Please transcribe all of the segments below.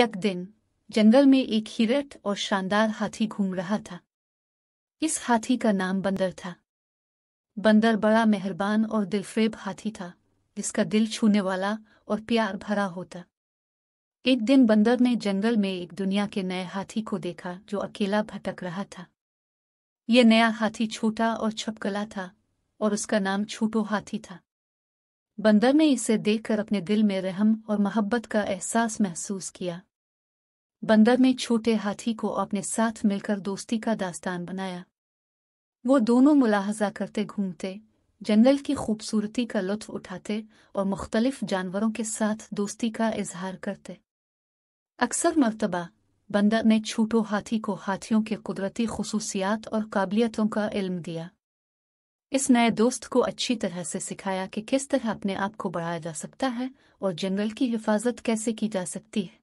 एक दिन जंगल में एक हिरट और शानदार हाथी घूम रहा था इस हाथी का नाम बंदर था बंदर बड़ा मेहरबान और दिलफेब हाथी था जिसका दिल छूने वाला और प्यार भरा होता एक दिन बंदर ने जंगल में एक दुनिया के नए हाथी को देखा जो अकेला भटक रहा था यह नया हाथी छोटा और छपकला था और उसका नाम छोटो हाथी था बंदर ने इसे देखकर अपने दिल में रहम और मोहब्बत का एहसास महसूस किया बंदर ने छोटे हाथी को अपने साथ मिलकर दोस्ती का दास्तान बनाया वो दोनों मुलाहजा करते घूमते जंगल की खूबसूरती का लुत्फ उठाते और मुख्तलिफ जानवरों के साथ दोस्ती का इजहार करते अक्सर मरतबा बंदर ने छोटो हाथी को हाथियों के कुदरती खसूसियात और काबिलियतों का इल्म दिया इस नए दोस्त को अच्छी तरह से सिखाया कि किस तरह अपने आप को बढ़ाया जा सकता है और जनरल की हिफाजत कैसे की जा सकती है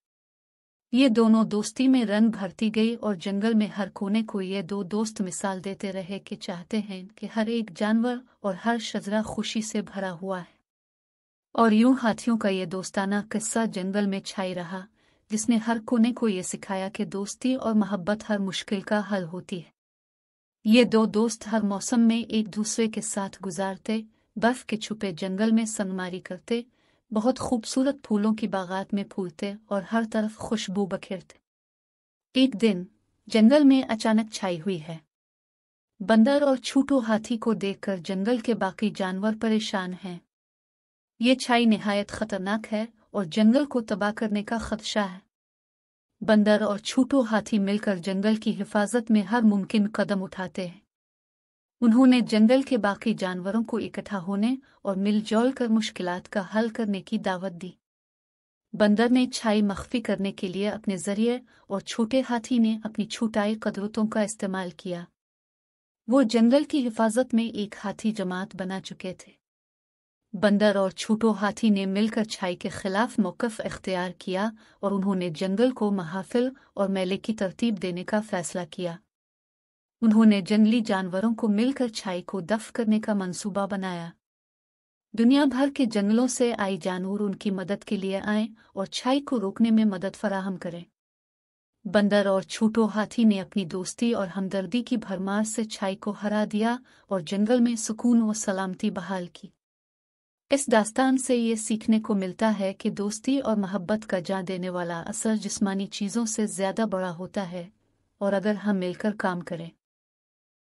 ये दोनों दोस्ती में रन भरती गई और जंगल में हर कोने को ये दो दोस्त मिसाल देते रहे कि चाहते हैं कि हर एक जानवर और हर शजरा खुशी से भरा हुआ है और यूं हाथियों का ये दोस्ताना किस्सा जंगल में छाई रहा जिसने हर कोने को ये सिखाया कि दोस्ती और मोहब्बत हर मुश्किल का हल होती है ये दो दोस्त हर मौसम में एक दूसरे के साथ गुजारते बर्फ के छुपे जंगल में संगमारी करते बहुत खूबसूरत फूलों की बागात में फूलते और हर तरफ खुशबू बखेरते एक दिन जंगल में अचानक छाई हुई है बंदर और छूटो हाथी को देखकर जंगल के बाकी जानवर परेशान हैं ये छाई नहायत खतरनाक है और जंगल को तबाह करने का खदशा है बंदर और छूटो हाथी मिलकर जंगल की हिफाजत में हर मुमकिन कदम उठाते हैं उन्होंने जंगल के बाकी जानवरों को इकट्ठा होने और मिलजोल कर मुश्किल का हल करने की दावत दी बंदर ने छाई मख्फी करने के लिए अपने जरिए और छोटे हाथी ने अपनी छुटाई कदरतों का इस्तेमाल किया वो जंगल की हिफाजत में एक हाथी जमात बना चुके थे बंदर और छोटो हाथी ने मिलकर छाई के खिलाफ मौकफ अख्तियार किया और उन्होंने जंगल को महाफिल और मेले की तरतीब देने का फैसला किया उन्होंने जंगली जानवरों को मिलकर छाई को दफ करने का मंसूबा बनाया दुनिया भर के जंगलों से आए जानवर उनकी मदद के लिए आए और छाई को रोकने में मदद फराहम करें बंदर और छोटो हाथी ने अपनी दोस्ती और हमदर्दी की भरमार से छाई को हरा दिया और जंगल में सुकून व सलामती बहाल की इस दास्तान से ये सीखने को मिलता है कि दोस्ती और मोहब्बत का जान देने वाला असर जिस्मानी चीज़ों से ज़्यादा बड़ा होता है और अगर हम मिलकर काम करें